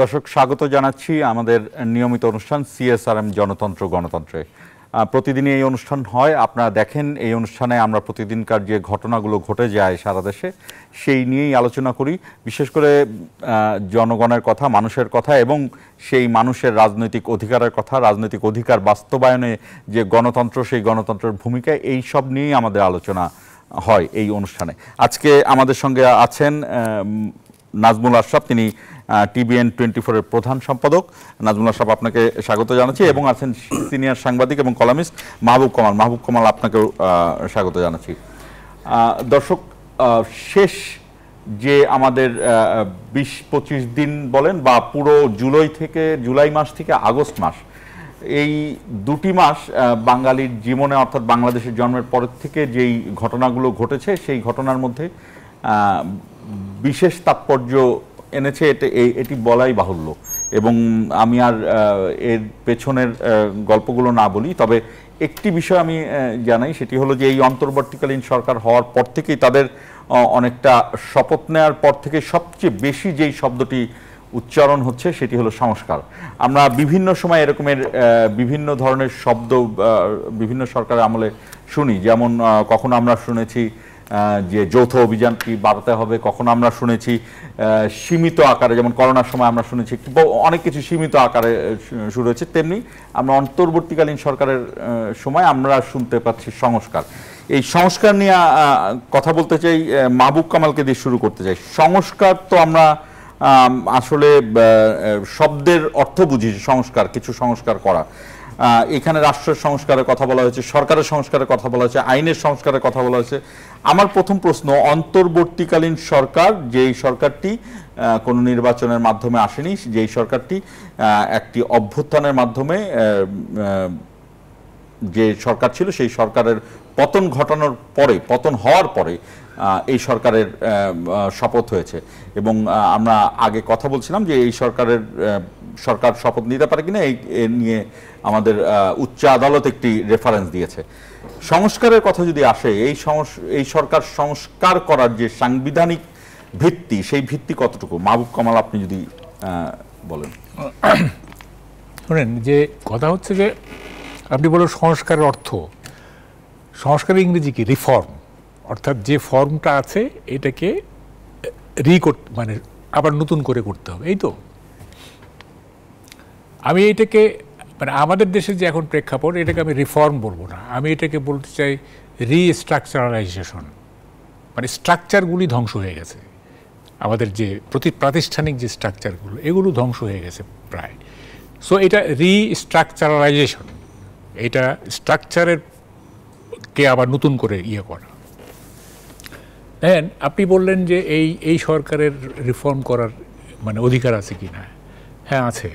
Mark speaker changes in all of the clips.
Speaker 1: দর্শক স্বাগত জানাচ্ছি আমাদের নিয়মিত অনুষ্ঠান সিএসআরএম জনতন্ত্র গণতন্ত্রে প্রতিদিন এই অনুষ্ঠান হয় আপনারা দেখেন এই অনুষ্ঠানে আমরা প্রতিদিনকার যে ঘটনাগুলো ঘটে যায় সারা দেশে সেই নিয়েই আলোচনা করি বিশেষ করে জনগণের কথা মানুষের কথা এবং সেই মানুষের রাজনৈতিক অধিকারের কথা রাজনৈতিক অধিকার বাস্তবায়নে যে গণতন্ত্র সেই গণতন্ত্রের ভূমিকা এই সব নিয়েই আমাদের আলোচনা হয় এই অনুষ্ঠানে আজকে আমাদের সঙ্গে আছেন নাজমুল আশরাফ তিনি টিবিএন টোয়েন্টি ফোরের প্রধান সম্পাদক নাজমুল্লাহ সাহেব আপনাকে স্বাগত জানাচ্ছি এবং আছেন সিনিয়র সাংবাদিক এবং কলামিস্ট মাহবুব কমাল মাহবুব কমাল আপনাকেও স্বাগত জানাচ্ছি দর্শক শেষ যে আমাদের বিশ পঁচিশ দিন বলেন বা পুরো জুলাই থেকে জুলাই মাস থেকে আগস্ট মাস এই দুটি মাস বাঙালির জীবনে অর্থাৎ বাংলাদেশের জন্মের পরের থেকে যেই ঘটনাগুলো ঘটেছে সেই ঘটনার মধ্যে বিশেষ তাৎপর্য এনেছে এতে এটি বলাই বাহুল্য এবং আমি আর এর পেছনের গল্পগুলো না বলি তবে একটি বিষয় আমি জানাই সেটি হলো যে এই অন্তর্বর্তীকালীন সরকার হওয়ার পর থেকেই তাদের অনেকটা শপথ নেওয়ার পর থেকে সবচেয়ে বেশি যেই শব্দটি উচ্চারণ হচ্ছে সেটি হলো সংস্কার আমরা বিভিন্ন সময় এরকমের বিভিন্ন ধরনের শব্দ বিভিন্ন সরকারের আমলে শুনি যেমন কখনো আমরা শুনেছি যে যৌথ অভিযানটি বাড়াতে হবে কখনো আমরা শুনেছি সীমিত আকারে যেমন করোনার সময় আমরা শুনেছি অনেক কিছু সীমিত আকারে শুরু হয়েছে তেমনি আমরা অন্তর্বর্তীকালীন সরকারের সময় আমরা শুনতে পাচ্ছি সংস্কার এই সংস্কার নিয়ে কথা বলতে চাই মাহবুব কামালকে দিয়ে শুরু করতে চাই সংস্কার তো আমরা আসলে শব্দের অর্থ বুঝি সংস্কার কিছু সংস্কার করা এখানে রাষ্ট্রের সংস্কারের কথা বলা হয়েছে সরকারের সংস্কারের কথা বলা হয়েছে আইনের সংস্কারের কথা বলা হয়েছে আমার প্রথম প্রশ্ন অন্তর্বর্তীকালীন সরকার যেই সরকারটি কোনো নির্বাচনের মাধ্যমে আসেনি যেই সরকারটি একটি অভ্যুত্থানের মাধ্যমে যে সরকার ছিল সেই সরকারের পতন ঘটানোর পরে পতন হওয়ার পরে এই সরকারের শপথ হয়েছে এবং আমরা আগে কথা বলছিলাম যে এই সরকারের সরকার শপথ নিতে পারে কিনা এই নিয়ে আমাদের উচ্চ আদালত একটি রেফারেন্স দিয়েছে সংস্কারের কথা যদি আসে এই এই সরকার সংস্কার করার যে সাংবিধানিক ভিত্তি সেই ভিত্তি কতটুকু মাহবুব
Speaker 2: কামাল আপনি যদি বলেন শোনেন যে কথা হচ্ছে যে আপনি বলো সংস্কারের অর্থ সংস্কারের ইংরেজি কি রিফর্ম অর্থাৎ যে ফর্মটা আছে এটাকে রি মানে আবার নতুন করে করতে হবে এই তো আমি এটাকে মানে আমাদের দেশের যে এখন প্রেক্ষাপট এটাকে আমি রিফর্ম বলবো না আমি এটাকে বলতে চাই রিস্ট্রাকচারালাইজেশন মানে স্ট্রাকচারগুলি ধ্বংস হয়ে গেছে আমাদের যে প্রতি প্রাতিষ্ঠানিক যে স্ট্রাকচারগুলো এগুলো ধ্বংস হয়ে গেছে প্রায় সো এটা রিস্ট্রাকচারালাইজেশন এটা স্ট্রাকচারের কে আবার নতুন করে ইয়ে করা দেন আপনি বললেন যে এই এই সরকারের রিফর্ম করার মানে অধিকার আছে কি না হ্যাঁ আছে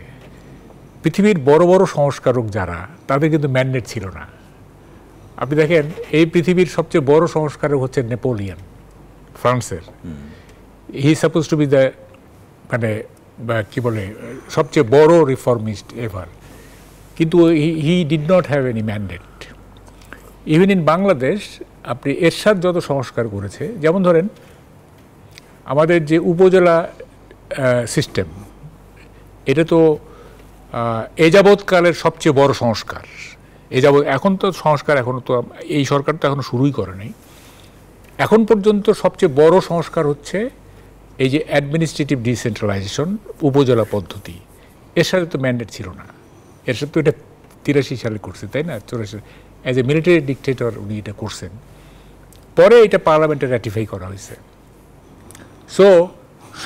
Speaker 2: পৃথিবীর বড় বড় সংস্কারক যারা তাদের কিন্তু ম্যান্ডেট ছিল না আপনি দেখেন এই পৃথিবীর সবচেয়ে বড় সংস্কারক হচ্ছে নেপোলিয়ান ফ্রান্সের he suppose to be the মানে কি বলে সবচেয়ে বড় রিফর্মিস্ট এভার কিন্তু he did not have any mandate even in Bangladesh আপনি এরশাদ যত সংস্কার করেছে যেমন ধরেন আমাদের যে উপজেলা সিস্টেম এটা তো এ যাবৎকালের সবচেয়ে বড় সংস্কার এ যাবৎ এখন তো সংস্কার এখনও তো এই সরকার তো এখনও শুরুই করেনি এখন পর্যন্ত সবচেয়ে বড় সংস্কার হচ্ছে এই যে অ্যাডমিনিস্ট্রেটিভ ডিসেন্ট্রালাইজেশন উপজেলা পদ্ধতি এর সাথে তো ম্যান্ডেট ছিল না এর সাথে তো এটা তিরাশি সালে করছে তাই না চৌরাশি অ্যাজ এ মিলিটারি ডিকটেটর উনি এটা করছেন পরে এটা পার্লামেন্টে র্যাটিফাই করা হয়েছে সো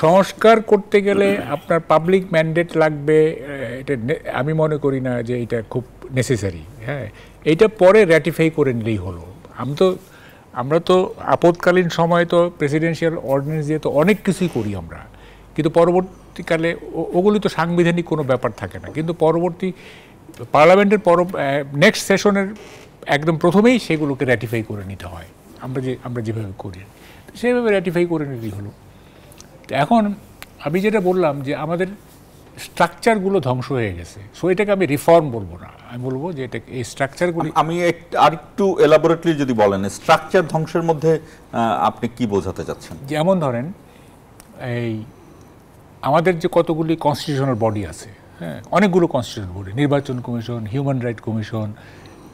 Speaker 2: সংস্কার করতে গেলে আপনার পাবলিক ম্যান্ডেট লাগবে এটা আমি মনে করি না যে এটা খুব নেসেসারি হ্যাঁ এটা পরে র্যাটিফাই করে নিলেই হলো আমি তো আমরা তো আপদকালীন সময় তো প্রেসিডেন্সিয়াল অর্ডিনেন্স দিয়ে তো অনেক কিছুই করি আমরা কিন্তু পরবর্তীকালে ওগুলি তো সাংবিধানিক কোনো ব্যাপার থাকে না কিন্তু পরবর্তী পার্লামেন্টের পর নেক্সট সেশনের একদম প্রথমেই সেগুলোকে র্যাটিফাই করে নিতে হয় আমরা যে আমরা যেভাবে করি সেভাবে র্যাটিফাই করে নিলেই হলো এখন আমি যেটা বললাম যে আমাদের স্ট্রাকচারগুলো ধ্বংস হয়ে গেছে সো এটাকে আমি রিফর্ম বলবো না আমি বলবো যে এটা এই স্ট্রাকচারগুলি আমি আর একটু এলাবোরেটলি যদি বলেন স্ট্রাকচার ধ্বংসের
Speaker 1: মধ্যে আপনি কি বোঝাতে চাচ্ছেন
Speaker 2: যেমন ধরেন এই আমাদের যে কতগুলি কনস্টিটিউশনাল বডি আছে হ্যাঁ অনেকগুলো কনস্টিটিউশন বডি নির্বাচন কমিশন হিউম্যান রাইট কমিশন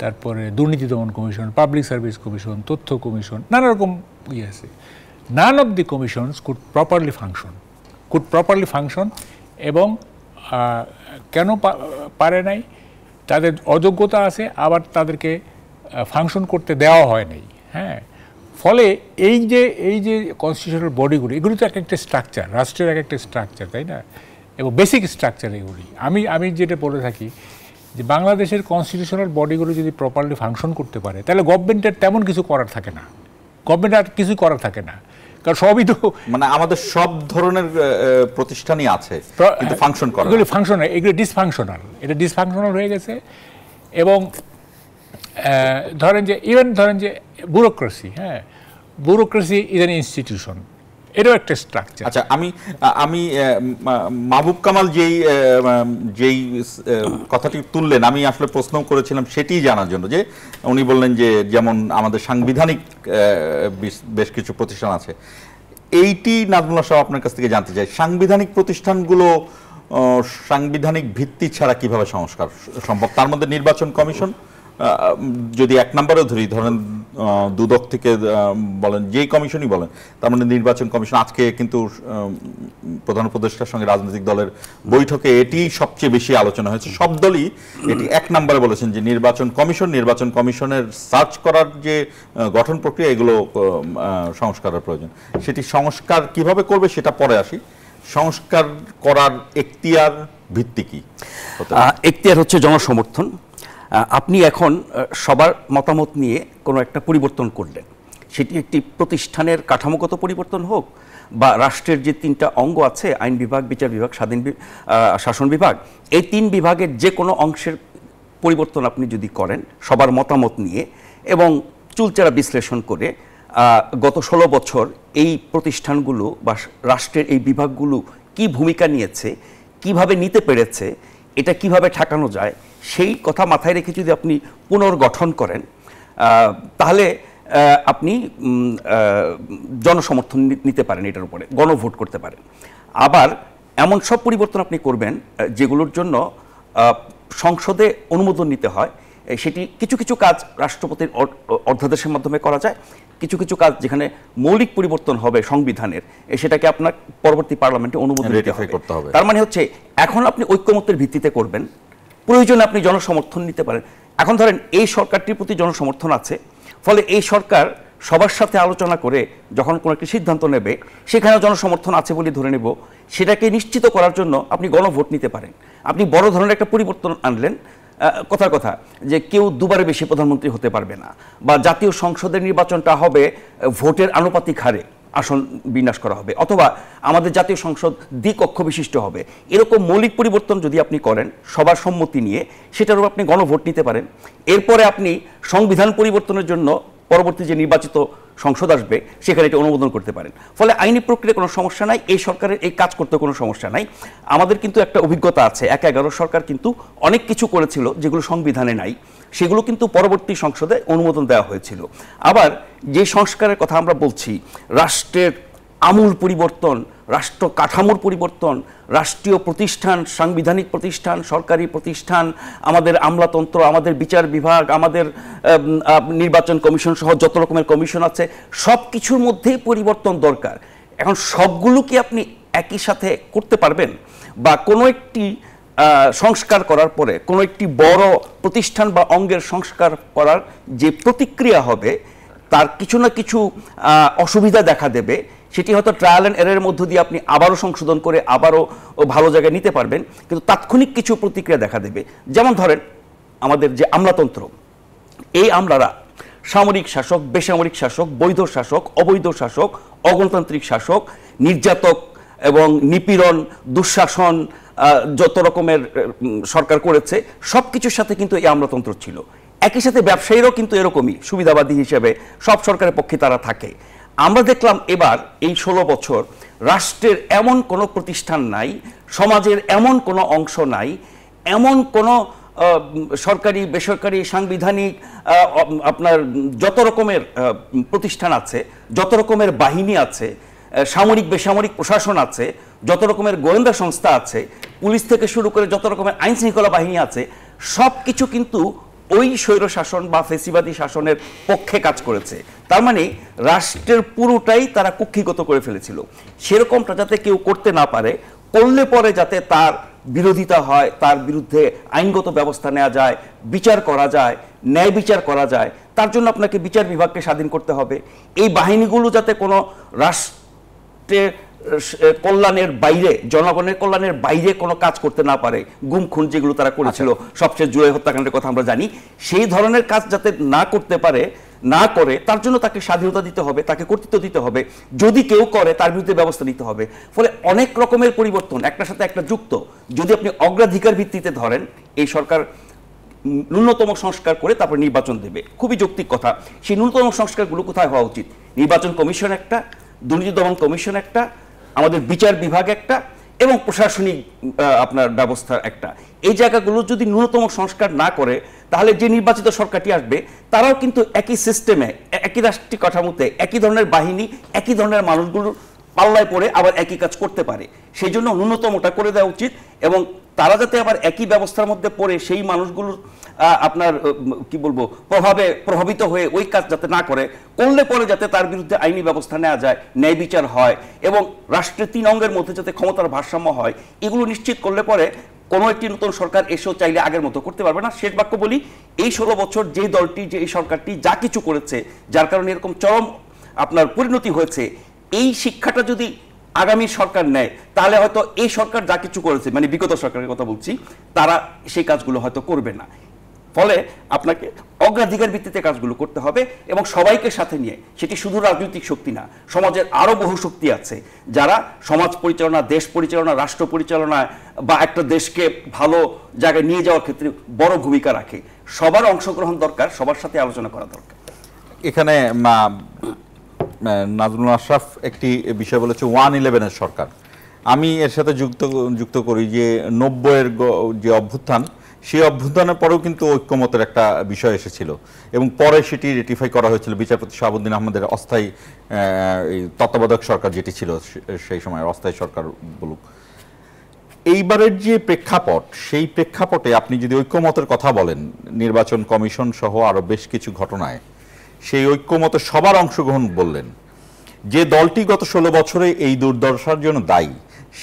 Speaker 2: তারপরে দুর্নীতি দমন কমিশন পাবলিক সার্ভিস কমিশন তথ্য কমিশন নানা রকম ইয়ে আছে none of the commissions could properly function could properly function এবং কেন পারে নাই তাদের অযোগ্যতা আছে আবার তাদেরকে ফাংশন করতে দেওয়া হয় নাই হ্যাঁ ফলে এই যে এই যে কনস্টিটিউশনাল বডিগুলি এগুলি তো এক একটা স্ট্রাকচার রাষ্ট্রের এক একটা স্ট্রাকচার তাই না এবং বেসিক স্ট্রাকচার এগুলি আমি আমি যেটা বলে থাকি যে বাংলাদেশের কনস্টিটিউশনাল বডিগুলো যদি প্রপারলি ফাংশন করতে পারে তাহলে গভর্নমেন্টের তেমন কিছু করার থাকে না গভর্নমেন্ট আর কিছু করার থাকে না কারণ সবই তো মানে আমাদের সব ধরনের প্রতিষ্ঠানই আছে কিন্তু ফাংশন করে এগুলি ফাংশন এগুলি ডিসফাংশনাল এটা ডিসফাংশনাল হয়ে গেছে এবং ধরেন যে ইভেন ধরেন যে ব্যুরোক্রেসি হ্যাঁ ব্যুরোক্রেসি ইজ অ্যান ইনস্টিটিউশন এটাও একটা স্ট্রাকচার আচ্ছা আমি আমি
Speaker 1: মাহবুব কামাল যেই যেই কথাটি তুললেন আমি আসলে প্রশ্ন করেছিলাম সেটি জানার জন্য যে উনি বললেন যে যেমন আমাদের সাংবিধানিক বেশ কিছু প্রতিষ্ঠান আছে এইটি নাজমুল্লাহ সাহেব আপনার কাছ থেকে জানতে চাই সাংবিধানিক প্রতিষ্ঠানগুলো সাংবিধানিক ভিত্তি ছাড়া কিভাবে সংস্কার সম্ভব তার মধ্যে নির্বাচন কমিশন যদি এক নম্বরে ধরি ধরেন দুদক থেকে বলেন যে কমিশনই বলেন তার মানে নির্বাচন কমিশন আজকে কিন্তু প্রধান উপদেষ্টার সঙ্গে রাজনৈতিক দলের বৈঠকে এটি সবচেয়ে বেশি আলোচনা হয়েছে সব দলই এটি এক নম্বরে বলেছেন যে নির্বাচন কমিশন নির্বাচন কমিশনের সার্চ করার যে গঠন প্রক্রিয়া এগুলো সংস্কারের প্রয়োজন সেটি সংস্কার কিভাবে করবে সেটা পরে আসি সংস্কার করার এখতিয়ার
Speaker 3: ভিত্তি কি এখতিয়ার হচ্ছে জনসমর্থন আপনি এখন সবার মতামত নিয়ে কোনো একটা পরিবর্তন করলেন সেটি একটি প্রতিষ্ঠানের কাঠামোগত পরিবর্তন হোক বা রাষ্ট্রের যে তিনটা অঙ্গ আছে আইন বিভাগ বিচার বিভাগ স্বাধীন শাসন বিভাগ এই তিন বিভাগের যে কোনো অংশের পরিবর্তন আপনি যদি করেন সবার মতামত নিয়ে এবং চুলচেরা বিশ্লেষণ করে গত ষোলো বছর এই প্রতিষ্ঠানগুলো বা রাষ্ট্রের এই বিভাগগুলো কি ভূমিকা নিয়েছে কিভাবে নিতে পেরেছে এটা কিভাবে ঠেকানো যায় সেই কথা মাথায় রেখে যদি আপনি পুনর্গঠন করেন তাহলে আপনি জনসমর্থন নিতে পারেন এটার উপরে গণভোট করতে পারেন আবার এমন সব পরিবর্তন আপনি করবেন যেগুলোর জন্য সংসদে অনুমোদন নিতে হয় সেটি কিছু কিছু কাজ রাষ্ট্রপতির অর্ধাদেশের মাধ্যমে করা যায় কিছু কিছু কাজ যেখানে মৌলিক পরিবর্তন হবে সংবিধানের সেটাকে আপনার পরবর্তী পার্লামেন্টে অনুমোদন দিতে হবে তার মানে হচ্ছে এখন আপনি ঐক্যমত্যের ভিত্তিতে করবেন প্রয়োজনে আপনি জনসমর্থন নিতে পারেন এখন ধরেন এই সরকারটির প্রতি জনসমর্থন আছে ফলে এই সরকার সবার সাথে আলোচনা করে যখন কোনো একটি সিদ্ধান্ত নেবে সেখানেও জনসমর্থন আছে বলে ধরে নেব সেটাকে নিশ্চিত করার জন্য আপনি গণভোট নিতে পারেন আপনি বড় ধরনের একটা পরিবর্তন আনলেন কথার কথা যে কেউ দুবারে বেশি প্রধানমন্ত্রী হতে পারবে না বা জাতীয় সংসদের নির্বাচনটা হবে ভোটের আনুপাতিক হারে আসন বিন্যাস করা হবে অথবা আমাদের জাতীয় সংসদ দ্বিকক্ষ বিশিষ্ট হবে এরকম মৌলিক পরিবর্তন যদি আপনি করেন সবার সম্মতি নিয়ে সেটার উপর আপনি গণভোট নিতে পারেন এরপরে আপনি সংবিধান পরিবর্তনের জন্য পরবর্তী যে নির্বাচিত সংসদ আসবে সেখানে এটা অনুমোদন করতে পারেন ফলে আইনি প্রক্রিয়া কোনো সমস্যা নাই এই সরকারের এই কাজ করতে কোনো সমস্যা নাই আমাদের কিন্তু একটা অভিজ্ঞতা আছে এক এগারো সরকার কিন্তু অনেক কিছু করেছিল যেগুলো সংবিধানে নাই সেগুলো কিন্তু পরবর্তী সংসদে অনুমোদন দেওয়া হয়েছিল আবার যে সংস্কারের কথা আমরা বলছি রাষ্ট্রের আমূল পরিবর্তন রাষ্ট্র কাঠামোর পরিবর্তন রাষ্ট্রীয় প্রতিষ্ঠান সাংবিধানিক প্রতিষ্ঠান সরকারি প্রতিষ্ঠান আমাদের আমলাতন্ত্র আমাদের বিচার বিভাগ আমাদের নির্বাচন কমিশন সহ যত রকমের কমিশন আছে সব কিছুর মধ্যেই পরিবর্তন দরকার এখন সবগুলো কি আপনি একই সাথে করতে পারবেন বা কোনো একটি সংস্কার করার পরে কোনো একটি বড় প্রতিষ্ঠান বা অঙ্গের সংস্কার করার যে প্রতিক্রিয়া হবে তার কিছু না কিছু অসুবিধা দেখা দেবে সেটি হয়তো ট্রায়াল অ্যান্ড এরের মধ্য দিয়ে আপনি আবারও সংশোধন করে আবারও ভালো জায়গায় নিতে পারবেন কিন্তু তাৎক্ষণিক কিছু প্রতিক্রিয়া দেখা দেবে যেমন ধরেন আমাদের যে আমলাতন্ত্র এই আমলারা সামরিক শাসক বেসামরিক শাসক বৈধ শাসক অবৈধ শাসক অগণতান্ত্রিক শাসক নির্যাতক এবং নিপীড়ন দুঃশাসন যত রকমের সরকার করেছে সব কিছুর সাথে কিন্তু এই আমলাতন্ত্র ছিল একই সাথে ব্যবসায়ীরাও কিন্তু এরকমই সুবিধাবাদী হিসেবে সব সরকারের পক্ষে তারা থাকে আমরা দেখলাম এবার এই ষোলো বছর রাষ্ট্রের এমন কোনো প্রতিষ্ঠান নাই সমাজের এমন কোনো অংশ নাই এমন কোনো সরকারি বেসরকারি সাংবিধানিক আপনার যত রকমের প্রতিষ্ঠান আছে যত রকমের বাহিনী আছে সামরিক বেসামরিক প্রশাসন আছে যত রকমের গোয়েন্দা সংস্থা আছে পুলিশ থেকে শুরু করে যত রকমের আইন শৃঙ্খলা বাহিনী আছে সব কিছু কিন্তু ওই স্বৈর শাসন বা ফেসিবাদী শাসনের পক্ষে কাজ করেছে তার মানে রাষ্ট্রের পুরোটাই তারা কুক্ষিগত করে ফেলেছিল সেরকমটা যাতে কেউ করতে না পারে করলে পরে যাতে তার বিরোধিতা হয় তার বিরুদ্ধে আইনগত ব্যবস্থা নেওয়া যায় বিচার করা যায় ন্যায় বিচার করা যায় তার জন্য আপনাকে বিচার বিভাগকে স্বাধীন করতে হবে এই বাহিনীগুলো যাতে কোনো রাষ্ট্র করতে কল্যাণের বাইরে জনগণের কল্যাণের বাইরে কোনো কাজ করতে না পারে গুম খুন যেগুলো তারা করেছিল আচ্ছা। সবচেয়ে জুড়ে হত্যাকাণ্ডের কথা আমরা জানি সেই ধরনের কাজ যাতে না করতে পারে না করে তার জন্য তাকে স্বাধীনতা দিতে হবে তাকে কর্তৃত্ব দিতে হবে যদি কেউ করে তার বিরুদ্ধে ব্যবস্থা নিতে হবে ফলে অনেক রকমের পরিবর্তন একটার সাথে একটা যুক্ত যদি আপনি অগ্রাধিকার ভিত্তিতে ধরেন এই সরকার ন্যূনতম সংস্কার করে তারপর নির্বাচন দেবে খুবই যৌক্তিক কথা সেই ন্যূনতম সংস্কারগুলো কোথায় হওয়া উচিত নির্বাচন কমিশন একটা দুর্নীতি দমন কমিশন একটা আমাদের বিচার বিভাগ একটা এবং প্রশাসনিক আপনার ব্যবস্থা একটা এই জায়গাগুলো যদি ন্যূনতম সংস্কার না করে তাহলে যে নির্বাচিত সরকারটি আসবে তারাও কিন্তু একই সিস্টেমে একই রাষ্ট্রীয় কাঠামোতে একই ধরনের বাহিনী একই ধরনের মানুষগুলোর পাল্লায় পড়ে আবার একই কাজ করতে পারে সেই জন্য ন্যূনতমটা করে দেওয়া উচিত এবং তারা যাতে আবার একই ব্যবস্থার মধ্যে পড়ে সেই মানুষগুলোর আপনার কি বলবো প্রভাবে প্রভাবিত হয়ে ওই কাজ যাতে না করে করলে পরে যাতে তার বিরুদ্ধে আইনি ব্যবস্থা নেওয়া যায় ন্যায় বিচার হয় এবং রাষ্ট্রের তিন অঙ্গের মধ্যে যাতে ক্ষমতার ভারসাম্য হয় এগুলো নিশ্চিত করলে পরে কোনো একটি নতুন সরকার এসেও চাইলে আগের মতো করতে পারবে না শেষ বাক্য বলি এই ষোলো বছর যে দলটি যে এই সরকারটি যা কিছু করেছে যার কারণে এরকম চরম আপনার পরিণতি হয়েছে এই শিক্ষাটা যদি আগামী সরকার নেয় তাহলে হয়তো এই সরকার যা কিছু করেছে মানে বিগত সরকারের কথা বলছি তারা সেই কাজগুলো হয়তো করবে না ফলে আপনাকে অগ্রাধিকার ভিত্তিতে কাজগুলো করতে হবে এবং সবাইকে সাথে নিয়ে সেটি শুধু রাজনৈতিক শক্তি না সমাজের আরও বহু শক্তি আছে যারা সমাজ পরিচালনা দেশ পরিচালনা রাষ্ট্র পরিচালনা বা একটা দেশকে ভালো জায়গায় নিয়ে যাওয়ার ক্ষেত্রে বড় ভূমিকা রাখে সবার অংশগ্রহণ দরকার সবার সাথে আলোচনা করা দরকার
Speaker 1: এখানে নাজমুল আশরাফ একটি বিষয় বলেছে ওয়ান ইলেভেনের সরকার আমি এর সাথে যুক্ত যুক্ত করি যে নব্বইয়ের যে অভ্যুত্থান সেই অভ্যুত্থানের পরেও কিন্তু ঐক্যমতের একটা বিষয় এসেছিল এবং পরে সেটি রেটিফাই করা হয়েছিল বিচারপতি শাহাবুদ্দিন আহমদের অস্থায়ী তত্ত্বাবধায়ক সরকার যেটি ছিল সেই সময় অস্থায়ী সরকার বলুক এইবারের যে প্রেক্ষাপট সেই প্রেক্ষাপটে আপনি যদি ঐক্যমতের কথা বলেন নির্বাচন কমিশন সহ আরও বেশ কিছু ঘটনায় সেই ঐক্যমত সবার অংশগ্রহণ বললেন যে দলটি গত ষোলো বছরে এই দুর্দশার জন্য দায়ী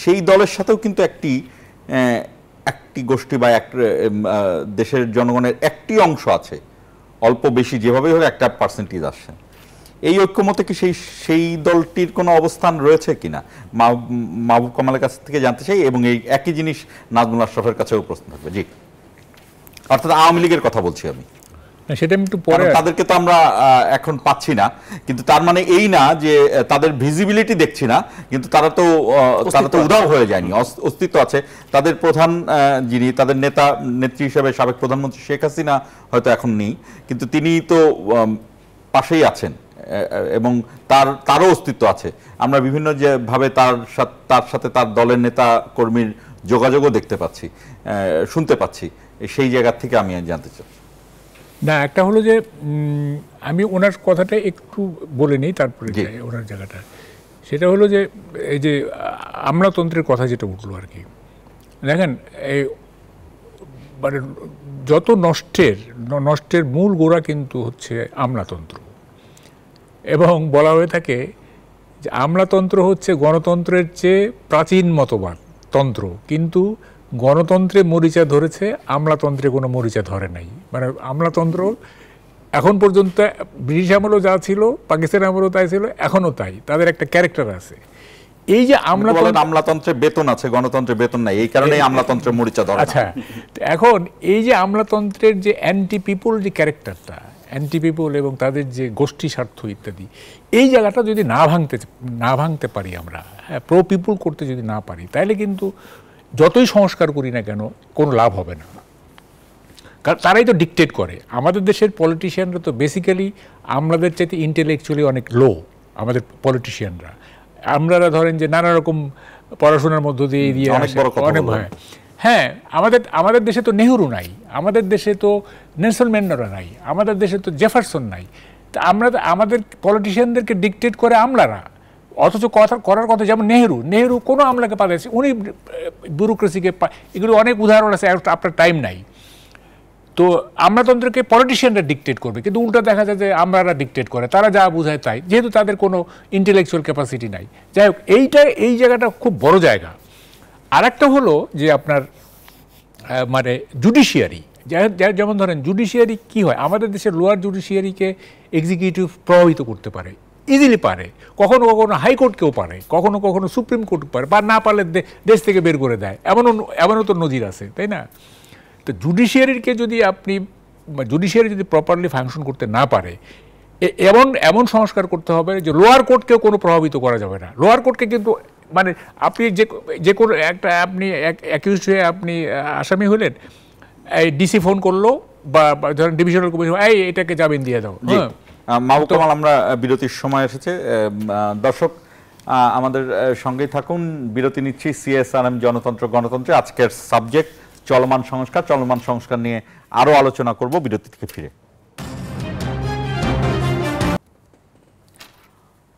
Speaker 1: সেই দলের সাথেও কিন্তু একটি একটি গোষ্ঠী বা এক দেশের জনগণের একটি অংশ আছে অল্প বেশি যেভাবেই হোক একটা পার্সেন্টেজ আসছে এই ঐক্যমতে কি সেই সেই দলটির কোনো অবস্থান রয়েছে কিনা মাহবুব কামালের কাছ থেকে জানতে চাই এবং এই একই জিনিস নাজমুল আশরাফের কাছেও প্রশ্ন থাকবে জি অর্থাৎ আওয়ামী লীগের কথা বলছি আমি সেটা একটু পরে তাদেরকে তো আমরা এখন পাচ্ছি না কিন্তু তার মানে এই না যে তাদের ভিজিবিলিটি দেখছি না কিন্তু তারা তো তারা তো উদাও হয়ে যায়নি অস্তিত্ব আছে তাদের প্রধান যিনি তাদের নেতা নেত্রী হিসেবে সাবেক প্রধানমন্ত্রী শেখ হাসিনা হয়তো এখন নেই কিন্তু তিনি তো পাশেই আছেন এবং তার তারও অস্তিত্ব আছে আমরা বিভিন্ন যেভাবে তার তার সাথে তার দলের নেতা কর্মীর যোগাযোগও দেখতে পাচ্ছি শুনতে পাচ্ছি সেই জায়গা থেকে আমি জানতে চাই
Speaker 2: না একটা হলো যে আমি ওনার কথাটা একটু বলে নিই তারপরে ওনার জায়গাটা সেটা হলো যে এই যে আমলাতন্ত্রের কথা যেটা উঠলো আর কি দেখেন এই মানে যত নষ্টের নষ্টের মূল গোড়া কিন্তু হচ্ছে আমলাতন্ত্র এবং বলা হয়ে থাকে যে আমলাতন্ত্র হচ্ছে গণতন্ত্রের চেয়ে প্রাচীন মতবাদ তন্ত্র কিন্তু গণতন্ত্রে মরিচা ধরেছে আমলাতন্ত্রে কোনো মরিচা ধরে নাই মানে আমলাতন্ত্র এখন পর্যন্ত ব্রিটিশ আমলও যা ছিল পাকিস্তান আমলও তাই ছিল এখনও তাই তাদের একটা ক্যারেক্টার আছে এই যে আমলাতন্ত্র আমলাতন্ত্রে বেতন আছে গণতন্ত্রে বেতন নাই এই কারণে আমলাতন্ত্রে মরিচা ধরে আচ্ছা এখন এই যে আমলাতন্ত্রের যে অ্যান্টি পিপুল যে ক্যারেক্টারটা অ্যান্টি পিপুল এবং তাদের যে গোষ্ঠী স্বার্থ ইত্যাদি এই জায়গাটা যদি না ভাঙতে না ভাঙতে পারি আমরা হ্যাঁ প্রো পিপুল করতে যদি না পারি তাহলে কিন্তু যতই সংস্কার করি না কেন কোনো লাভ হবে না কারণ তারাই তো ডিকটেট করে আমাদের দেশের পলিটিশিয়ানরা তো বেসিক্যালি আমাদের চাইতে ইন্টেলেকচুয়ালি অনেক লো আমাদের পলিটিশিয়ানরা আমরা ধরেন যে নানা রকম পড়াশোনার মধ্য দিয়ে দিয়ে অনেক হয় হ্যাঁ।, হ্যাঁ আমাদের আমাদের দেশে তো নেহরু নাই আমাদের দেশে তো নেলসন ম্যান্ডেলা নাই আমাদের দেশে তো জেফারসন নাই তা আমরা আমাদের পলিটিশিয়ানদেরকে ডিকটেট করে আমলারা অথচ কথা করার কথা যেমন নেহেরু নেহেরু কোনো আমলাকে পালিয়েছে উনি ব্যুরোক্রেসিকে এগুলো অনেক উদাহরণ আছে আপনার টাইম নাই তো আমলাতন্ত্রকে পলিটিশিয়ানরা ডিকটেট করবে কিন্তু উল্টো দেখা যায় যে আমরারা ডিকটেট করে তারা যা বোঝায় তাই যেহেতু তাদের কোনো ইন্টেলেকচুয়াল ক্যাপাসিটি নাই যাই হোক এইটা এই জায়গাটা খুব বড় জায়গা আরেকটা হলো যে আপনার মানে জুডিশিয়ারি যেমন ধরেন জুডিশিয়ারি কি হয় আমাদের দেশের লোয়ার জুডিশিয়ারিকে এক্সিকিউটিভ প্রভাবিত করতে পারে ইজিলি পারে কখনো কখনো হাইকোর্টকেও পারে কখনো কখনো সুপ্রিম কোর্ট পারে বা না পারলে দেশ থেকে বের করে দেয় এমনও এমনও তো নজির আছে তাই না তো জুডিশিয়ারিকে যদি আপনি জুডিশিয়ারি যদি প্রপারলি ফাংশন করতে না পারে এমন এমন সংস্কার করতে হবে যে লোয়ার কোর্টকেও কোনো প্রভাবিত করা যাবে না লোয়ার কোর্টকে কিন্তু মানে আপনি যে যে কোনো একটা আপনি অ্যাকিউজ হয়ে আপনি আসামি হলেন এই ডিসি ফোন করলো বা ধরেন ডিভিশনাল কমিশন এই এটাকে জামিন দিয়ে দাও হ্যাঁ
Speaker 1: মাবুকামাল আমরা বিরতির সময় এসেছে দর্শক আমাদের সঙ্গেই থাকুন বিরতি নিচ্ছি সিএসআরএম জনতন্ত্র গণতন্ত্রে আজকের সাবজেক্ট চলমান সংস্কার চলমান সংস্কার নিয়ে আরও আলোচনা করব বিরতি থেকে ফিরে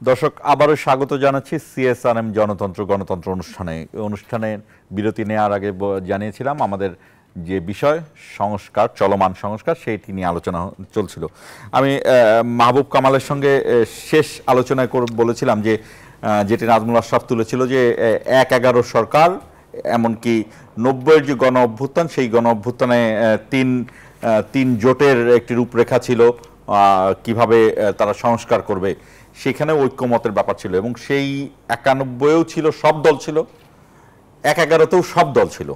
Speaker 1: দর্শক আবারও স্বাগত জানাচ্ছি সিএসআরএম জনতন্ত্র গণতন্ত্র অনুষ্ঠানে অনুষ্ঠানে বিরতি নেওয়ার আগে জানিয়েছিলাম আমাদের যে বিষয় সংস্কার চলমান সংস্কার সেটি নিয়ে আলোচনা চলছিল আমি মাহবুব কামালের সঙ্গে শেষ আলোচনায় বলেছিলাম যে যেটি নাজমুল আশরাফ তুলেছিল যে এক এগারো সরকার এমনকি নব্বইয়ের যে গণ অভ্যুত্থান সেই গণ অভ্যুত্থানে তিন তিন জোটের একটি রূপরেখা ছিল কিভাবে তারা সংস্কার করবে সেখানে ঐক্যমতের ব্যাপার ছিল এবং সেই একানব্বইও ছিল সব দল ছিল এক এগারোতেও সব দল ছিল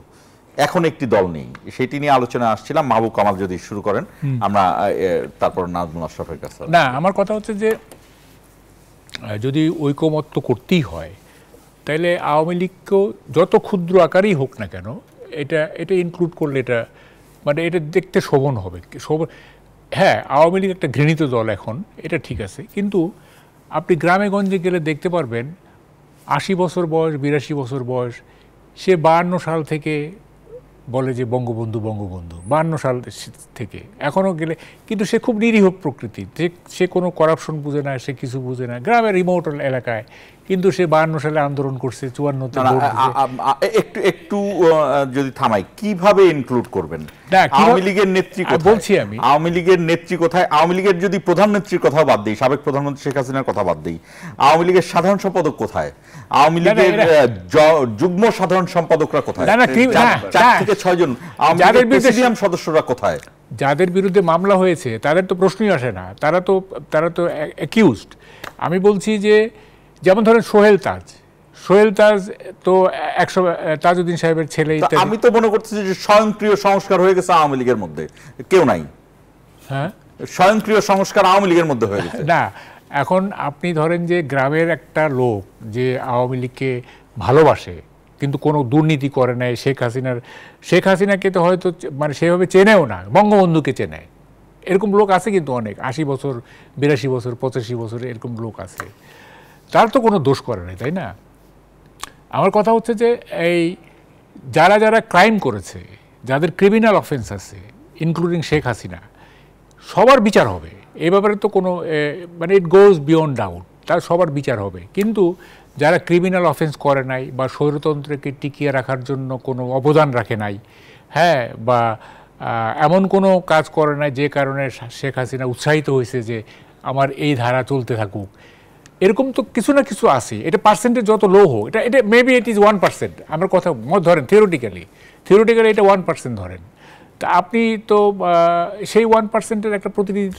Speaker 1: এখন একটি দল নেই সেটি নিয়ে আলোচনা আসছিলাম মাহবুব কামাল যদি শুরু করেন আমরা তারপর নাজমুল আশরাফের কাছে
Speaker 2: না আমার কথা হচ্ছে যে যদি ঐকমত্য করতেই হয় তাহলে আওয়ামী লীগকেও যত ক্ষুদ্র আকারেই হোক না কেন এটা এটা ইনক্লুড করলে এটা মানে এটা দেখতে শোভন হবে শোভন হ্যাঁ আওয়ামী লীগ একটা ঘৃণিত দল এখন এটা ঠিক আছে কিন্তু আপনি গ্রামে গঞ্জে গেলে দেখতে পারবেন আশি বছর বয়স বিরাশি বছর বয়স সে বাহান্ন সাল থেকে বলে যে বঙ্গবন্ধু বঙ্গবন্ধু বান্ন সাল থেকে এখনও গেলে কিন্তু সে খুব নিরীহ প্রকৃতি সে কোনো করাপশন বুঝে না সে কিছু বুঝে না গ্রামের রিমোট এলাকায় কিন্তু সে বায়ান্ন সালে আন্দোলন করছে চুয়ান্ন
Speaker 1: একটু একটু যদি থামাই কিভাবে ইনক্লুড করবেন আওয়ামী লীগের নেত্রী বলছি আমি আওয়ামী লীগের নেত্রী কোথায় আওয়ামী লীগের যদি কথা বাদ দিই সাবেক প্রধানমন্ত্রী শেখ হাসিনার কথা বাদ দিই আওয়ামী লীগের সাধারণ সম্পাদক কোথায় আওয়ামী লীগের যুগ্ম সাধারণ
Speaker 2: সম্পাদকরা কোথায় চার থেকে ছয়জন আওয়ামী প্রেসিডিয়াম সদস্যরা কোথায় যাদের বিরুদ্ধে মামলা হয়েছে তাদের তো প্রশ্নই আসে না তারা তো তারা তো অ্যাকিউজড আমি বলছি যে যেমন ধরেন সোহেল তাজ সোহেল তাজ তো একশো তাজউদ্দিন সাহেবের ছেলে আমি তো মনে করতেছি যে স্বয়ংক্রিয় সংস্কার হয়ে গেছে আওয়ামী লীগের মধ্যে কেউ নাই হ্যাঁ স্বয়ংক্রিয় সংস্কার আওয়ামী লীগের মধ্যে হয়ে গেছে না এখন আপনি ধরেন যে গ্রামের একটা লোক যে আওয়ামী লীগকে ভালোবাসে কিন্তু কোনো দুর্নীতি করে নাই শেখ হাসিনার শেখ হাসিনাকে তো হয়তো মানে সেভাবে চেনেও না বঙ্গবন্ধুকে চেনে এরকম লোক আছে কিন্তু অনেক আশি বছর বিরাশি বছর পঁচাশি বছর এরকম লোক আছে তার তো কোনো দোষ করে নাই তাই না আমার কথা হচ্ছে যে এই যারা যারা ক্রাইম করেছে যাদের ক্রিমিনাল অফেন্স আছে ইনক্লুডিং শেখ হাসিনা সবার বিচার হবে এ ব্যাপারে তো কোনো মানে ইট গোজ বিয়ন্ড ডাউট তার সবার বিচার হবে কিন্তু যারা ক্রিমিনাল অফেন্স করে নাই বা স্বৈরতন্ত্রকে টিকিয়ে রাখার জন্য কোনো অবদান রাখে নাই হ্যাঁ বা এমন কোনো কাজ করে নাই যে কারণে শেখ হাসিনা উৎসাহিত হয়েছে যে আমার এই ধারা চলতে থাকুক এরকম তো কিছু না কিছু আছে এটা পার্সেন্টেজ যত লো হোক এটা এটা maybe it is one percent আমার কথা ধরেন থিওরিটিক্যালি থিওরিটিক্যালি এটা ওয়ান পার্সেন্ট ধরেন তা আপনি তো সেই ওয়ান পার্সেন্টের একটা প্রতিনিধি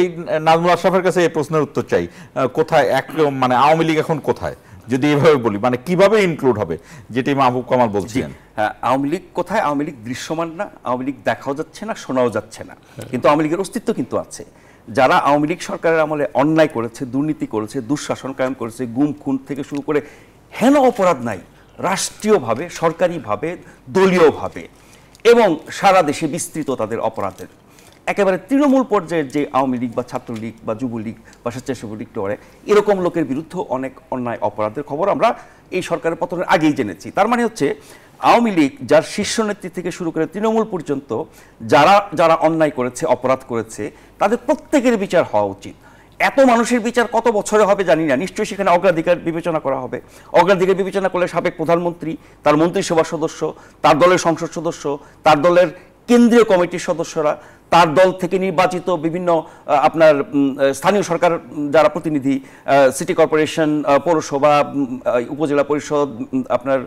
Speaker 2: এই নাজমুল আশরাফের কাছে এই প্রশ্নের উত্তর চাই কোথায় এক
Speaker 1: মানে আওয়ামী লীগ এখন কোথায় যদি এভাবে বলি মানে কিভাবে ইনক্লুড হবে যেটি মাহবুব কামাল বলছিলেন হ্যাঁ, আওয়ামী লীগ কোথায় আওয়ামী লীগ দৃশ্যমান না আওয়ামী লীগ দেখাও যাচ্ছে না শোনাও যাচ্ছে না হ্যাঁ।
Speaker 3: কিন্তু আওয়ামী লীগের অস্তিত্ব কিন্তু আছে যারা আওয়ামী লীগ সরকারের আমলে অন্যায় করেছে দুর্নীতি করেছে দুঃশাসন কায়ম করেছে গুম খুন থেকে শুরু করে হেন অপরাধ নাই রাষ্ট্রীয়ভাবে সরকারিভাবে দলীয়ভাবে এবং সারা দেশে বিস্তৃত তাদের অপরাধের একেবারে তৃণমূল পর্যায়ের যে আওয়ামী লীগ বা ছাত্রলীগ বা যুবলীগ বা স্বেচ্ছাসেবী লীগ করে এরকম লোকের বিরুদ্ধে অনেক অন্যায় অপরাধের খবর আমরা এই সরকারের পতনের আগেই জেনেছি তার মানে হচ্ছে আওয়ামী লীগ যার শীর্ষ নেত্রী থেকে শুরু করে তৃণমূল পর্যন্ত যারা যারা অন্যায় করেছে অপরাধ করেছে তাদের প্রত্যেকের বিচার হওয়া উচিত এত মানুষের বিচার কত বছরে হবে জানি না নিশ্চয়ই সেখানে অগ্রাধিকার বিবেচনা করা হবে অগ্রাধিকার বিবেচনা করলে সাবেক প্রধানমন্ত্রী তার মন্ত্রিসভার সদস্য তার দলের সংসদ সদস্য তার দলের কেন্দ্রীয় কমিটির সদস্যরা তার দল থেকে নির্বাচিত বিভিন্ন আপনার স্থানীয় সরকার যারা প্রতিনিধি সিটি কর্পোরেশন পৌরসভা উপজেলা পরিষদ আপনার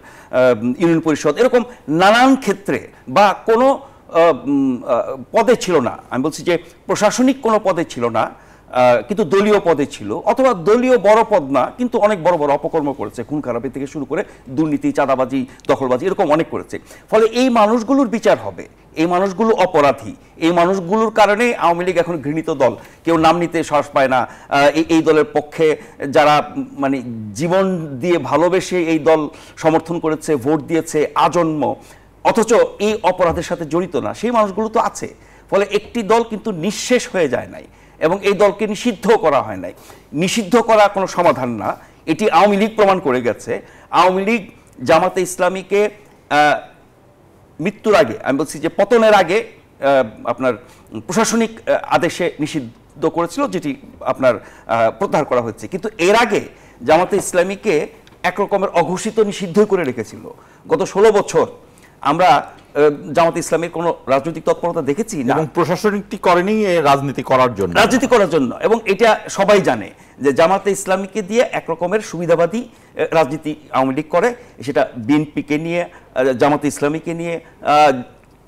Speaker 3: ইউনিয়ন পরিষদ এরকম নানান ক্ষেত্রে বা কোনো পদে ছিল না আমি বলছি যে প্রশাসনিক কোনো পদে ছিল না কিন্তু দলীয় পদে ছিল অথবা দলীয় বড় পদ না কিন্তু অনেক বড় বড় অপকর্ম করেছে খুন খারাপি থেকে শুরু করে দুর্নীতি চাঁদাবাজি দখলবাজি এরকম অনেক করেছে ফলে এই মানুষগুলোর বিচার হবে এই মানুষগুলো অপরাধী এই মানুষগুলোর কারণে আওয়ামী লীগ এখন ঘৃণিত দল কেউ নাম নিতে সাহস পায় না এই দলের পক্ষে যারা মানে জীবন দিয়ে ভালোবেসে এই দল সমর্থন করেছে ভোট দিয়েছে আজন্ম অথচ এই অপরাধের সাথে জড়িত না সেই মানুষগুলো তো আছে ফলে একটি দল কিন্তু নিঃশেষ হয়ে যায় নাই এবং এই দলকে নিষিদ্ধ করা হয় নাই নিষিদ্ধ করা কোনো সমাধান না এটি আওয়ামী লীগ প্রমাণ করে গেছে আওয়ামী লীগ জামাতে ইসলামীকে মৃত্যুর আগে আমি বলছি যে পতনের আগে আপনার প্রশাসনিক আদেশে নিষিদ্ধ করেছিল যেটি আপনার প্রত্যাহার করা হয়েছে কিন্তু এর আগে জামাতে ইসলামীকে একরকমের অঘোষিত নিষিদ্ধই করে রেখেছিল গত ষোলো বছর আমরা জামাত ইসলামের কোনো রাজনৈতিক তৎপরতা দেখেছি না এবং প্রশাসনিক করেনি রাজনীতি করার জন্য রাজনীতি করার জন্য এবং এটা সবাই জানে যে জামাতে ইসলামীকে দিয়ে একরকমের সুবিধাবাদী রাজনীতি আওয়ামী লীগ করে সেটা বিএনপিকে নিয়ে জামাতে ইসলামীকে নিয়ে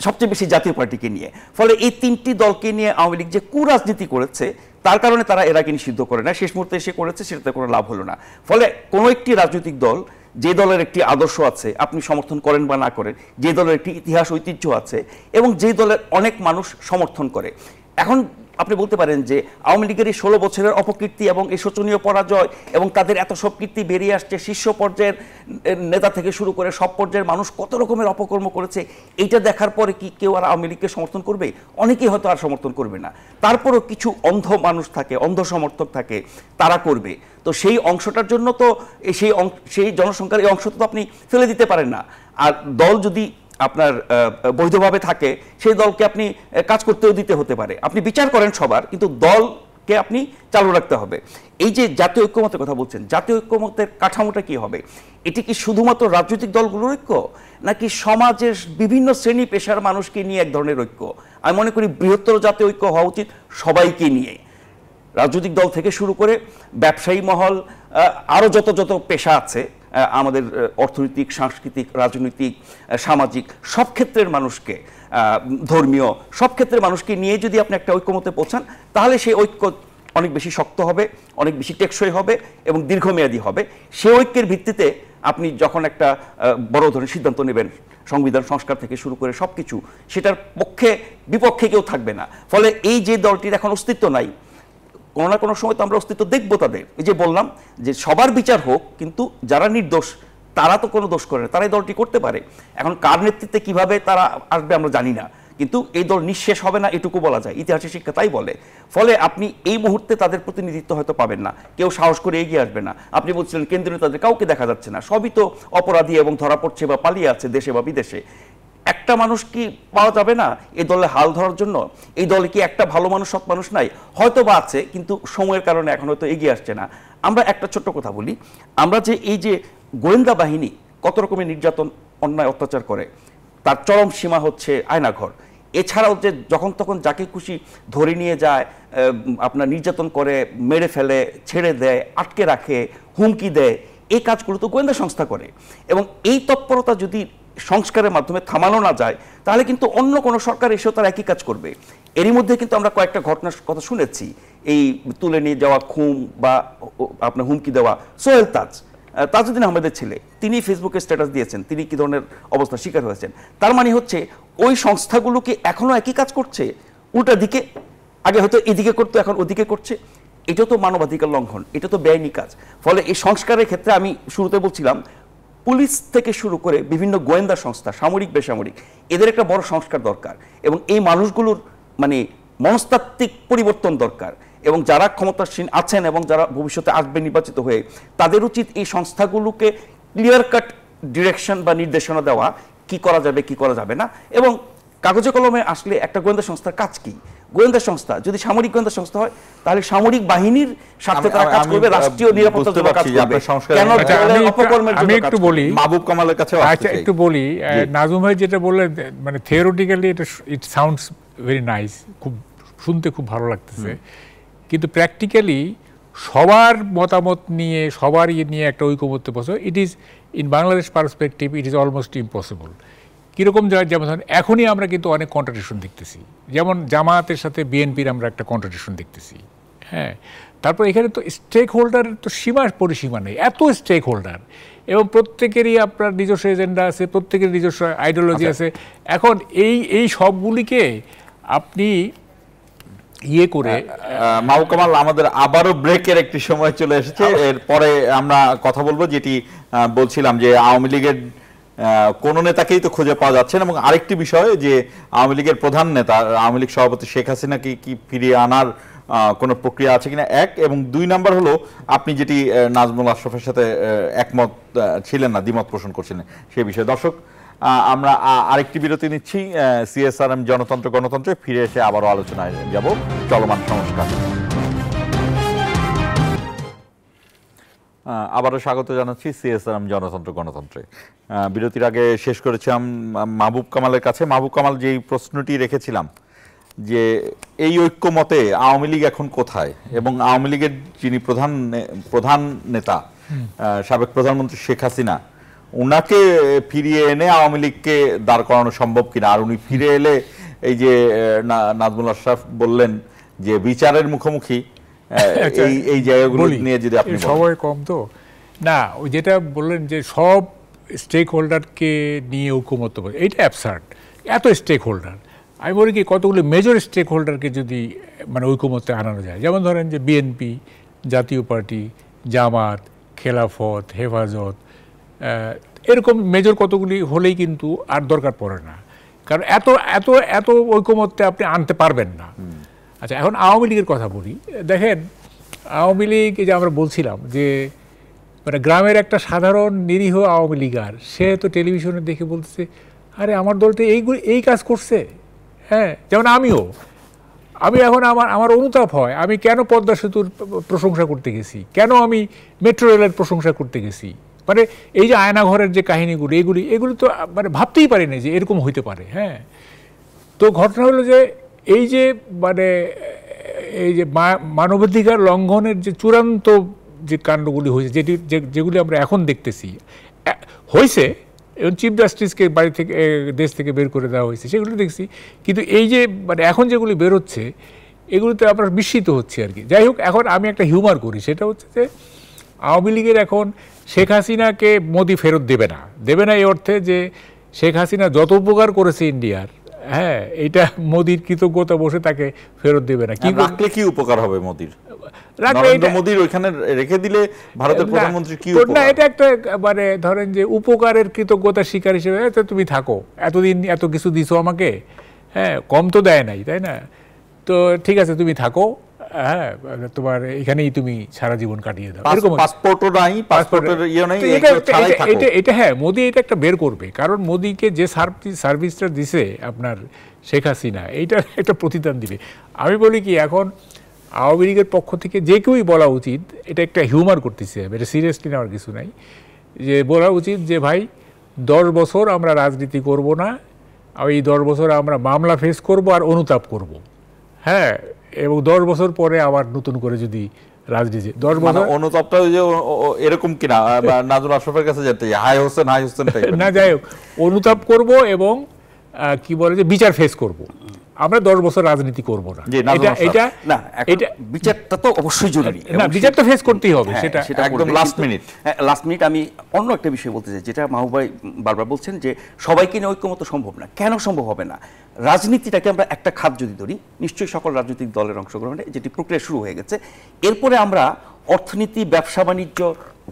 Speaker 3: সবচেয়ে বেশি জাতীয় পার্টিকে নিয়ে ফলে এই তিনটি দলকে নিয়ে আওয়ামী লীগ যে কুরাজনীতি করেছে তার কারণে তারা এরা কিন্তু নিষিদ্ধ করে না শেষ মুহূর্তে এসে করেছে সেটাতে কোনো লাভ হলো না ফলে কোনো একটি রাজনৈতিক দল যে দলের একটি আদর্শ আছে আপনি সমর্থন করেন বা না করেন যে দলের একটি ইতিহাস ঐতিহ্য আছে এবং যে দলের অনেক মানুষ সমর্থন করে এখন আপনি বলতে পারেন যে আওয়ামী লীগের এই ষোলো বছরের অপকীর্তি এবং এই শোচনীয় পরাজয় এবং তাদের এত সব কীর্তি বেরিয়ে আসছে শীর্ষ পর্যায়ের নেতা থেকে শুরু করে সব পর্যায়ের মানুষ কত রকমের অপকর্ম করেছে এইটা দেখার পরে কি কেউ আর আওয়ামী লীগকে সমর্থন করবে অনেকেই হয়তো আর সমর্থন করবে না তারপরও কিছু অন্ধ মানুষ থাকে অন্ধ সমর্থক থাকে তারা করবে তো সেই অংশটার জন্য তো সেই সেই জনসংখ্যার এই অংশ তো আপনি ফেলে দিতে পারেন না আর দল যদি আপনার বৈধভাবে থাকে সেই দলকে আপনি কাজ করতেও দিতে হতে পারে আপনি বিচার করেন সবার কিন্তু দলকে আপনি চালু রাখতে হবে এই যে জাতীয় ঐক্যমতের কথা বলছেন জাতীয় ঐক্যমতের কাঠামোটা কি হবে এটি কি শুধুমাত্র রাজনৈতিক দলগুলোর ঐক্য নাকি সমাজের বিভিন্ন শ্রেণী পেশার মানুষকে নিয়ে এক ধরনের ঐক্য আমি মনে করি বৃহত্তর জাতীয় ঐক্য হওয়া উচিত সবাইকে নিয়ে রাজনৈতিক দল থেকে শুরু করে ব্যবসায়ী মহল আরও যত যত পেশা আছে আমাদের অর্থনৈতিক সাংস্কৃতিক রাজনৈতিক সামাজিক সব ক্ষেত্রের মানুষকে ধর্মীয় সব ক্ষেত্রের মানুষকে নিয়ে যদি আপনি একটা ঐক্যমতে পৌঁছান তাহলে সেই ঐক্য অনেক বেশি শক্ত হবে অনেক বেশি টেকসই হবে এবং দীর্ঘমেয়াদী হবে সে ঐক্যের ভিত্তিতে আপনি যখন একটা বড় ধরনের সিদ্ধান্ত নেবেন সংবিধান সংস্কার থেকে শুরু করে সব কিছু সেটার পক্ষে বিপক্ষে কেউ থাকবে না ফলে এই যে দলটির এখন অস্তিত্ব নাই কোনো না কোনো সময় তো আমরা অস্তিত্ব দেখবো তাদের এই যে বললাম যে সবার বিচার হোক কিন্তু যারা নির্দোষ তারা তো কোনো দোষ করে না তারাই দলটি করতে পারে এখন কার নেতৃত্বে কিভাবে তারা আসবে আমরা জানি না কিন্তু এই দল নিঃশেষ হবে না এটুকু বলা যায় ইতিহাসের শিক্ষা তাই বলে ফলে আপনি এই মুহূর্তে তাদের প্রতিনিধিত্ব হয়তো পাবেন না কেউ সাহস করে এগিয়ে আসবে না আপনি বলছিলেন কেন্দ্রীয় তাদের কাউকে দেখা যাচ্ছে না সবই তো অপরাধী এবং ধরা পড়ছে বা পালিয়ে আছে দেশে বা বিদেশে একটা মানুষ কি পাওয়া যাবে না এই দলে হাল ধরার জন্য এই দলে কি একটা ভালো মানুষ সব মানুষ নাই হয়তো বা আছে কিন্তু সময়ের কারণে এখন হয়তো এগিয়ে আসছে না আমরা একটা ছোট্ট কথা বলি আমরা যে এই যে গোয়েন্দা বাহিনী কত রকমের নির্যাতন অন্যায় অত্যাচার করে তার চরম সীমা হচ্ছে আয়নাঘর এছাড়াও যে যখন তখন যাকে খুশি ধরে নিয়ে যায় আপনার নির্যাতন করে মেরে ফেলে ছেড়ে দেয় আটকে রাখে হুমকি দেয় এই কাজগুলো তো গোয়েন্দা সংস্থা করে এবং এই তৎপরতা যদি সংস্কারের মাধ্যমে থামানো না যায় তাহলে কিন্তু অন্য কোনো সরকার এসেও তারা একই কাজ করবে এরই মধ্যে কিন্তু আমরা কয়েকটা ঘটনার কথা শুনেছি এই তুলে নিয়ে যাওয়া খুম বা আপনার হুমকি দেওয়া সোহেল তাজ তাজউদ্দিন আহমেদের ছেলে তিনি ফেসবুকে স্ট্যাটাস দিয়েছেন তিনি কি ধরনের অবস্থা শিকার হয়েছেন তার মানে হচ্ছে ওই সংস্থাগুলো কি এখনও একই কাজ করছে উল্টা দিকে আগে হয়তো এদিকে করতো এখন ওদিকে করছে এটা তো মানবাধিকার লঙ্ঘন এটা তো বেআইনি কাজ ফলে এই সংস্কারের ক্ষেত্রে আমি শুরুতে বলছিলাম পুলিশ থেকে শুরু করে বিভিন্ন গোয়েন্দা সংস্থা সামরিক বেসামরিক এদের একটা বড় সংস্কার দরকার এবং এই মানুষগুলোর মানে মনস্তাত্ত্বিক পরিবর্তন দরকার এবং যারা ক্ষমতাসীন আছেন এবং যারা ভবিষ্যতে আসবে নির্বাচিত হয়ে তাদের উচিত এই সংস্থাগুলোকে ক্লিয়ার কাট ডিরেকশন বা নির্দেশনা দেওয়া কি করা যাবে কি করা যাবে না এবং কাগজে কলমে আসলে একটা গোয়েন্দা সংস্থার কাজ কী গোয়েন্দা সংস্থা যদি সামরিক গোয়েন্দা সংস্থা হয় তাহলে সামরিক বাহিনীর স্বার্থে তারা কাজ করবে রাষ্ট্রীয় নিরাপত্তার
Speaker 1: আচ্ছা, জন্য কাজ করবে কেন অপকর্মের জন্য একটু বলি মাহবুব কামালের কাছে আচ্ছা একটু বলি
Speaker 2: নাজুম ভাই যেটা বললেন মানে থিওরিটিক্যালি এটা ইট সাউন্ডস ভেরি নাইস খুব শুনতে খুব ভালো লাগতেছে কিন্তু প্র্যাকটিক্যালি সবার মতামত নিয়ে সবার ইয়ে নিয়ে একটা ঐক্যমত্য বসে it is in Bangladesh perspective it is almost impossible কীরকম যেমন ধরেন এখনই আমরা কিন্তু অনেক কন্ট্রাডিকশন দেখতেছি যেমন জামায়াতের সাথে বিএনপির আমরা একটা কন্ট্রাডিকশন দেখতেছি হ্যাঁ তারপর এখানে তো স্টেক হোল্ডারের তো সীমা পরিসীমা নেই এত স্টেক হোল্ডার এবং প্রত্যেকেরই আপনার নিজস্ব এজেন্ডা আছে প্রত্যেকের নিজস্ব আইডিওলজি আচ্ছা। আছে এখন এই এই সবগুলিকে আপনি ইয়ে করে মাহবুব আমাদের আবারও ব্রেকের একটি সময় চলে এসেছে
Speaker 1: এরপরে আমরা কথা বলবো যেটি বলছিলাম যে আওয়ামী লীগের কোনো নেতাকেই তো খুঁজে পাওয়া যাচ্ছে না এবং আরেকটি বিষয় যে আওয়ামী লীগের প্রধান নেতা আওয়ামী লীগ সভাপতি শেখ হাসিনাকে কি ফিরিয়ে আনার কোনো প্রক্রিয়া আছে কিনা এক এবং দুই নাম্বার হলো আপনি যেটি নাজমুল আশরাফের সাথে একমত ছিলেন না দ্বিমত পোষণ করছিলেন সে বিষয়ে দর্শক আমরা আরেকটি বিরতি নিচ্ছি সিএসআরএম জনতন্ত্র গণতন্ত্রে ফিরে এসে আবারও আলোচনায় যাব চলমান সংস্কার আবারও স্বাগত জানাচ্ছি সিএসআরএম জনতন্ত্র গণতন্ত্রে বিরতির আগে শেষ করেছিলাম মাহবুব কামালের কাছে মাহবুব কামাল যেই প্রশ্নটি রেখেছিলাম যে এই ঐক্যমতে আওয়ামী লীগ এখন কোথায় এবং আওয়ামী লীগের যিনি প্রধান প্রধান নেতা সাবেক প্রধানমন্ত্রী শেখ হাসিনা ওনাকে ফিরিয়ে এনে আওয়ামী লীগকে দাঁড় করানো সম্ভব কিনা আর উনি ফিরে এলে এই যে নাজমুল আশরাফ বললেন যে বিচারের মুখোমুখি হ্যাঁ, আচ্ছা, এই এই জায়গাগুলো নিয়ে যদি আপনি সময়
Speaker 2: কম তো না ওই যেটা বললেন যে সব স্টেক হোল্ডারকে নিয়ে ঐক্যমত করে এইটা অ্যাবসার্ড এত স্টেক হোল্ডার আমি বলি কি কতগুলো মেজর স্টেক হোল্ডারকে যদি মানে ঐকমত্যে আনানো যায় যেমন ধরেন যে বিএনপি জাতীয় পার্টি জামাত খেলাফত হেফাজত এরকম মেজর কতগুলি হলেই কিন্তু আর দরকার পড়ে না কারণ এত এত এত ঐকমত্যে আপনি আনতে পারবেন না আচ্ছা এখন আওয়ামী লীগের কথা বলি দেখেন আওয়ামী লীগ যে আমরা বলছিলাম যে মানে গ্রামের একটা সাধারণ নিরীহ আওয়ামী লীগার সে তো টেলিভিশনে দেখে বলতেছে আরে আমার দলতে এইগুলি এই কাজ করছে হ্যাঁ যেমন আমিও আমি এখন আমার আমার অনুতাপ হয় আমি কেন পদ্মা সেতুর প্রশংসা করতে গেছি কেন আমি মেট্রো রেলের প্রশংসা করতে গেছি মানে এই যে আয়নাঘরের যে কাহিনিগুলি এগুলি এগুলি তো মানে ভাবতেই পারি না যে এরকম হইতে পারে হ্যাঁ তো ঘটনা হলো যে এই যে মানে এই যে মানবাধিকার লঙ্ঘনের যে চূড়ান্ত যে কাণ্ডগুলি হয়েছে যেটি যেগুলি আমরা এখন দেখতেছি হয়েছে এবং চিফ জাস্টিসকে বাড়ি থেকে দেশ থেকে বের করে দেওয়া হয়েছে সেগুলি দেখছি কিন্তু এই যে মানে এখন যেগুলি বেরোচ্ছে এগুলিতে আমরা বিস্মিত হচ্ছে আর কি যাই হোক এখন আমি একটা হিউমার করি সেটা হচ্ছে যে আওয়ামী লীগের এখন শেখ হাসিনাকে মোদি ফেরত দেবে না দেবে না এই অর্থে যে শেখ হাসিনা যত উপকার করেছে ইন্ডিয়ার হ্যাঁ এটা মোদির কৃতজ্ঞতা বসে তাকে ফেরত দেবে না কি হ্যাঁ, রাখলে কি উপকার হবে মোদির ওইখানে রেখে দিলে না এটা একটা মানে ধরেন যে উপকারের কৃতজ্ঞতা হিসেবে তুমি থাকো এতদিন এত কিছু দিছো আমাকে হ্যাঁ কম তো দেয় নাই তাই না তো ঠিক আছে তুমি থাকো হ্যাঁ তোমার এখানেই তুমি সারা জীবন কাটিয়ে দাও এরকম পাসপোর্টও
Speaker 1: নাই পাসপোর্টের ইয়ে নাই এটা
Speaker 2: এটা হ্যাঁ মোদি এটা একটা বের করবে কারণ মোদিকে যে সার্ভিসটা দিছে আপনার শেখ হাসিনা এইটার একটা প্রতিদান দিবে আমি বলি কি এখন আওয়ামী লীগের পক্ষ থেকে যে কেউই বলা উচিত এটা একটা হিউমার করতেছে এটা সিরিয়াসলি নেওয়ার কিছু নাই যে বলা উচিত যে ভাই দশ বছর আমরা রাজনীতি করব না আর এই দশ বছর আমরা মামলা ফেস করব আর অনুতাপ করব হ্যাঁ এবং দশ বছর পরে আবার নতুন করে যদি রাজনীতি দশ মানে বছর অনুতাপটা যে এরকম কিনা নাজুল আশরাফের কাছে যেতে হাই হোসেন হাই হোসেন না যাই হোক অনুতাপ করবো এবং কি বলে যে বিচার ফেস করবো আমরা দশ বছর রাজনীতি করব না এটা এটা এটা বিচারটা তো অবশ্যই জরুরি না বিচারটা ফেস করতেই হবে হ্যাঁ, সেটা সেটা একদম লাস্ট মিনিট
Speaker 3: লাস্ট মিনিট আমি অন্য একটা বিষয় বলতে চাই যেটা মাহবুবাই বারবার বলছেন যে সবাইকে নিয়ে ঐক্যমত সম্ভব না কেন সম্ভব হবে না রাজনীতিটাকে আমরা একটা খাত যদি ধরি নিশ্চয়ই সকল রাজনৈতিক দলের অংশগ্রহণে যেটি প্রক্রিয়া শুরু হয়ে গেছে এরপরে আমরা অর্থনীতি ব্যবসা বাণিজ্য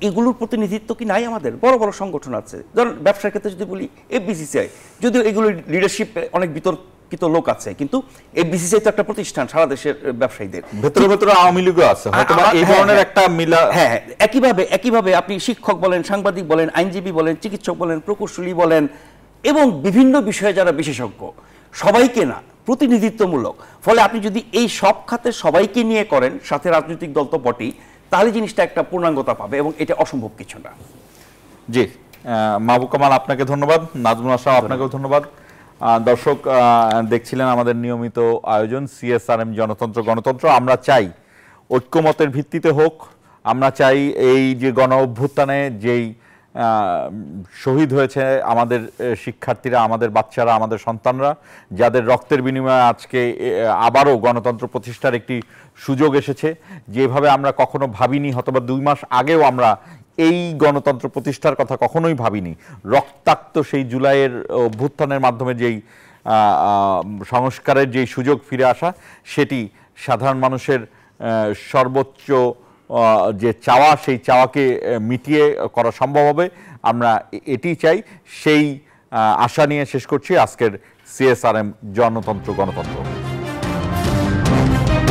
Speaker 3: এগুলোর প্রতিনিধিত্ব কি নাই আমাদের বড় বড় সংগঠন আছে ধরুন ব্যবসার ক্ষেত্রে যদি বলি এফবিসিসিআই যদিও এগুলোর লিডারশিপ অনেক বিতর্ক শিক্ষিত লোক আছে কিন্তু এই বিসিসিআই তো একটা প্রতিষ্ঠান সারা
Speaker 1: দেশের ব্যবসায়ীদের ভেতরে ভেতরে আওয়ামী লীগও আছে হয়তো এই হ্যাঁ, ধরনের হ্যাঁ। একটা মিলা হ্যাঁ,
Speaker 3: হ্যাঁ একইভাবে একইভাবে আপনি শিক্ষক বলেন সাংবাদিক বলেন আইনজীবী বলেন চিকিৎসক বলেন প্রকৌশলী বলেন এবং বিভিন্ন বিষয়ে যারা বিশেষজ্ঞ সবাইকে না প্রতিনিধিত্বমূলক ফলে আপনি যদি এই সব খাতে সবাইকে নিয়ে করেন সাথে রাজনৈতিক দল তো বটেই তাহলে জিনিসটা একটা পূর্ণাঙ্গতা পাবে
Speaker 1: এবং এটা অসম্ভব কিছু না জি মাহবুব কামাল আপনাকে ধন্যবাদ নাজমুল আসলাম আপনাকেও ধন্যবাদ দর্শক দেখছিলেন আমাদের নিয়মিত আয়োজন সিএসআরএম জনতন্ত্র গণতন্ত্র আমরা চাই ঐক্যমতের ভিত্তিতে হোক আমরা চাই এই যে গণ অভ্যুত্থানে যেই শহীদ হয়েছে আমাদের শিক্ষার্থীরা আমাদের বাচ্চারা আমাদের সন্তানরা যাদের রক্তের বিনিময়ে আজকে আবারও গণতন্ত্র প্রতিষ্ঠার একটি সুযোগ এসেছে যেভাবে আমরা কখনো ভাবিনি অথবা দুই মাস আগেও আমরা এই গণতন্ত্র প্রতিষ্ঠার কথা কখনোই ভাবিনি রক্তাক্ত সেই জুলাইয়ের অভ্যুত্থানের মাধ্যমে যেই সংস্কারের যেই সুযোগ ফিরে আসা সেটি সাধারণ মানুষের সর্বোচ্চ যে চাওয়া সেই চাওয়াকে মিটিয়ে করা সম্ভব হবে আমরা এটি চাই সেই আশা নিয়ে শেষ করছি আজকের সিএসআরএম জনতন্ত্র গণতন্ত্র